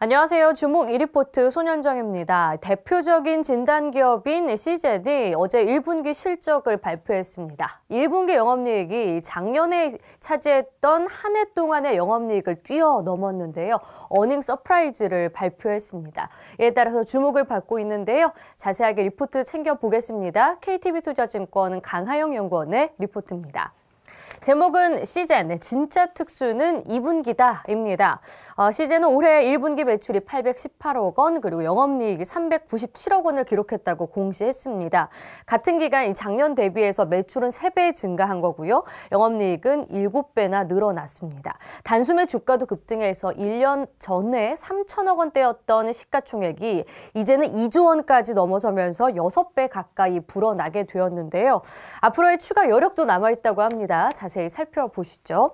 안녕하세요. 주목 이리포트 손현정입니다. 대표적인 진단 기업인 CJ이 어제 1분기 실적을 발표했습니다. 1분기 영업이익이 작년에 차지했던 한 해 동안의 영업이익을 뛰어넘었는데요. 어닝 서프라이즈를 발표했습니다. 이에 따라서 주목을 받고 있는데요. 자세하게 리포트 챙겨보겠습니다. k t v 투자증권 강하영 연구원의 리포트입니다. 제목은 시즌, 네, 진짜 특수는 2분기다입니다. 어, 시즌은 올해 1분기 매출이 818억 원, 그리고 영업이익이 397억 원을 기록했다고 공시했습니다. 같은 기간 작년 대비해서 매출은 3배 증가한 거고요. 영업이익은 7배나 늘어났습니다. 단숨에 주가도 급등해서 1년 전에 3천억 원대였던 시가총액이 이제는 2조 원까지 넘어서면서 6배 가까이 불어나게 되었는데요. 앞으로의 추가 여력도 남아있다고 합니다. 자, 자세히 살펴보시죠.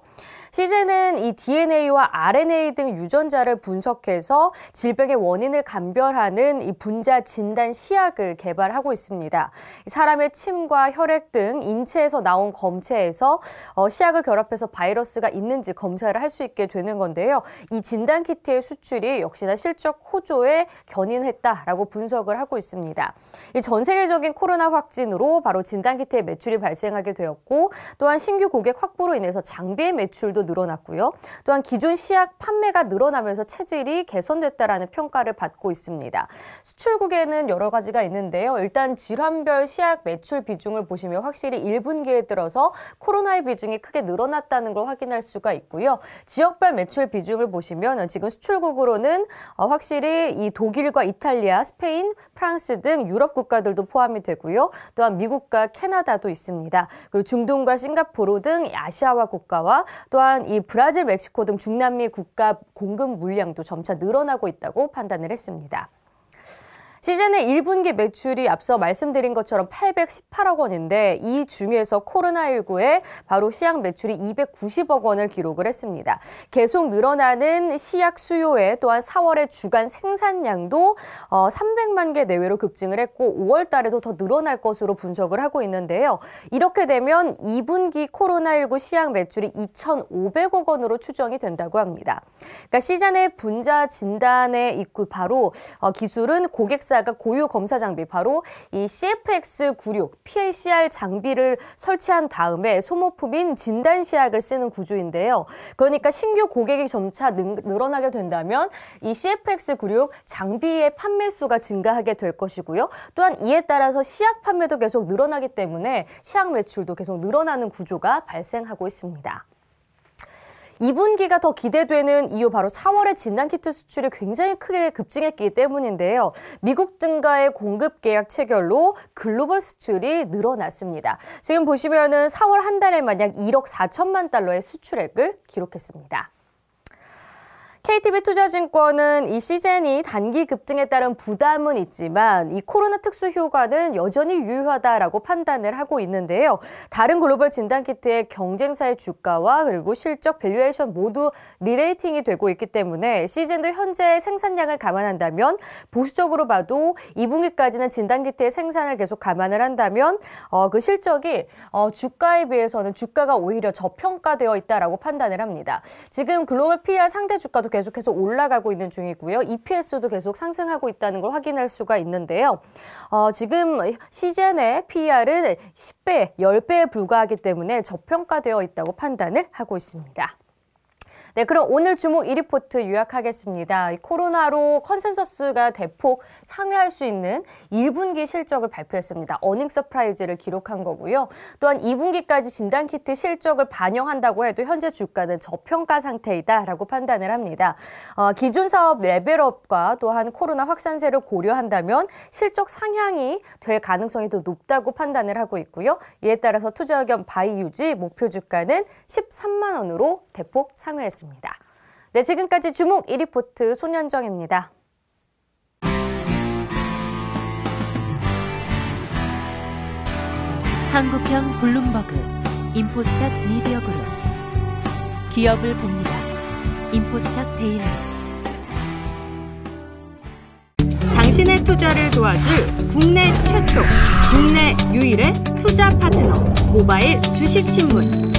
시제는 이 DNA와 RNA 등 유전자를 분석해서 질병의 원인을 감별하는 이 분자 진단 시약을 개발하고 있습니다. 사람의 침과 혈액 등 인체에서 나온 검체에서 어, 시약을 결합해서 바이러스가 있는지 검사를 할 수 있게 되는 건데요. 이 진단 키트의 수출이 역시나 실적 호조에 견인했다라고 분석을 하고 있습니다. 이 전 세계적인 코로나 확진으로 바로 진단 키트의 매출이 발생하게 되었고 또한 신규 공 고객 확보로 인해서 장비의 매출도 늘어났고요. 또한 기존 시약 판매가 늘어나면서 체질이 개선됐다라는 평가를 받고 있습니다. 수출국에는 여러 가지가 있는데요. 일단 질환별 시약 매출 비중을 보시면 확실히 1분기에 들어서 코로나의 비중이 크게 늘어났다는 걸 확인할 수가 있고요. 지역별 매출 비중을 보시면 지금 수출국으로는 어, 확실히 이 독일과 이탈리아, 스페인, 프랑스 등 유럽 국가들도 포함이 되고요. 또한 미국과 캐나다도 있습니다. 그리고 중동과 싱가포르 등등 아시아와 국가와 또한 이 브라질, 멕시코 등 중남미 국가 공급 물량도 점차 늘어나고 있다고 판단을 했습니다. 시즌의 1분기 매출이 앞서 말씀드린 것처럼 818억 원인데 이 중에서 코로나19에 바로 시약 매출이 290억 원을 기록을 했습니다. 계속 늘어나는 시약 수요에 또한 4월의 주간 생산량도 300만 어, 개 내외로 급증을 했고 5월 달에도 더 늘어날 것으로 분석을 하고 있는데요. 이렇게 되면 2분기 코로나19 시약 매출이 2,500억 원으로 추정이 된다고 합니다. 그러니까 시즌의 분자 진단의 에고 바로 어, 기술은 고객사 기사가 고유 검사 장비 바로 이 CFX96 PACR 장비를 설치한 다음에 소모품인 진단 시약을 쓰는 구조인데요. 그러니까 신규 고객이 점차 능, 늘어나게 된다면 이 CFX96 장비의 판매 수가 증가하게 될 것이고요. 또한 이에 따라서 시약 판매도 계속 늘어나기 때문에 시약 매출도 계속 늘어나는 구조가 발생하고 있습니다. 2분기가 더 기대되는 이유 바로 4월에 진단키트 수출이 굉장히 크게 급증했기 때문인데요. 미국 등과의 공급 계약 체결로 글로벌 수출이 늘어났습니다. 지금 보시면은 4월 한 달에 만약 1억 4천만 달러의 수출액을 기록했습니다. KTB 투자증권은 이 시즌이 단기 급등에 따른 부담은 있지만 이 코로나 특수 효과는 여전히 유효하다라고 판단을 하고 있는데요. 다른 글로벌 진단키트의 경쟁사의 주가와 그리고 실적 밸류에이션 모두 리레이팅이 되고 있기 때문에 시즌도 현재 의 생산량을 감안한다면 보수적으로 봐도 2분기까지는 진단키트의 생산을 계속 감안을 한다면 어, 그 실적이 어, 주가에 비해서는 주가가 오히려 저평가되어 있다라고 판단을 합니다. 지금 글로벌 PR 상대 주가도 계속해서 올라가고 있는 중이고요. EPS도 계속 상승하고 있다는 걸 확인할 수가 있는데요. 어, 지금 시젠의 p r 은 10배, 10배에 불과하기 때문에 저평가되어 있다고 판단을 하고 있습니다. 네, 그럼 오늘 주목 1리포트 요약하겠습니다. 코로나로 컨센서스가 대폭 상회할 수 있는 1분기 실적을 발표했습니다. 어닝 서프라이즈를 기록한 거고요. 또한 2분기까지 진단키트 실적을 반영한다고 해도 현재 주가는 저평가 상태이다라고 판단을 합니다. 어, 기존 사업 레벨업과 또한 코로나 확산세를 고려한다면 실적 상향이 될 가능성이 더 높다고 판단을 하고 있고요. 이에 따라서 투자 의견 바이 유지 목표 주가는 13만 원으로 대폭 상회했습니다. 있습니다. 네, 지금까지 주목 1리포트 손현정입니다. 한국형 블룸버그 인포스탁 미디어 그룹 기업을 봅니다. 인포스탁 데일리 당신의 투자를 도와줄 국내 최초, 국내 유일의 투자 파트너 모바일 주식신문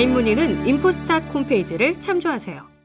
가입 문의는 인포스탁 홈페이지를 참조하세요.